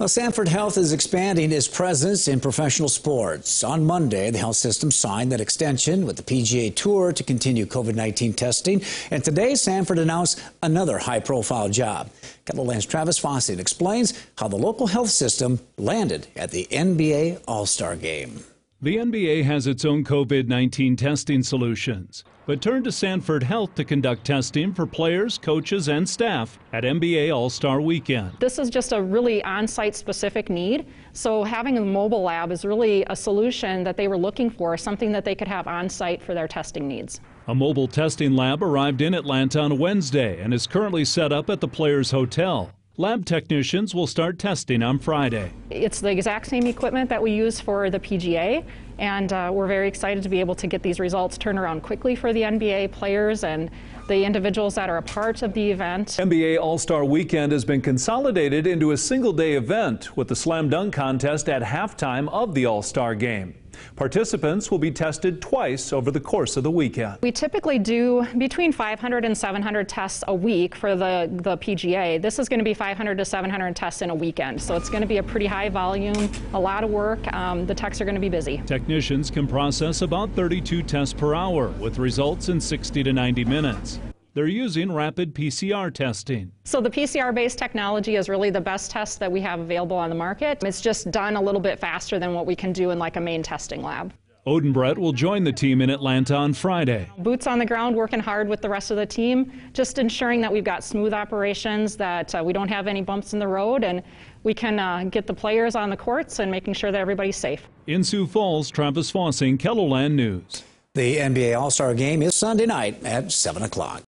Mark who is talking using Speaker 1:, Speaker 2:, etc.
Speaker 1: Well, Sanford Health is expanding its presence in professional sports. On Monday, the health system signed that extension with the PGA Tour to continue COVID 19 testing. And today, Sanford announced another high profile job. Catalan's Travis Fossett explains how the local health system landed at the NBA All Star Game. The NBA has its
Speaker 2: own COVID 19 testing solutions, but turned to Sanford Health to conduct testing for players, coaches, and staff at NBA All Star Weekend.
Speaker 3: This is just a really on site specific need, so having a mobile lab is really a solution that they were looking for, something that they could have on site for their testing needs.
Speaker 2: A mobile testing lab arrived in Atlanta on Wednesday and is currently set up at the Players Hotel. Lab technicians will start testing on Friday.
Speaker 3: It's the exact same equipment that we use for the PGA. And uh, we're very excited to be able to get these results turn around quickly for the NBA players and the individuals that are a part of the event.
Speaker 2: NBA All Star Weekend has been consolidated into a single day event with the slam dunk contest at halftime of the All Star game. Participants will be tested twice over the course of the weekend.
Speaker 3: We typically do between 500 and 700 tests a week for the, the PGA. This is going to be 500 to 700 tests in a weekend, so it's going to be a pretty high volume, a lot of work. Um, the techs are going to be busy.
Speaker 2: Tech technicians can process about 32 tests per hour with results in 60 to 90 minutes they're using rapid PCR testing.
Speaker 3: So the PCR-based technology is really the best test that we have available on the market. It's just done a little bit faster than what we can do in like a main testing lab.
Speaker 2: Odenbrett will join the team in Atlanta on Friday.
Speaker 3: Boots on the ground, working hard with the rest of the team, just ensuring that we've got smooth operations, that uh, we don't have any bumps in the road, and we can uh, get the players on the courts and making sure that everybody's safe.
Speaker 2: In Sioux Falls, Travis Fossing, Kelloland News. The NBA All Star game is Sunday night at 7 o'clock.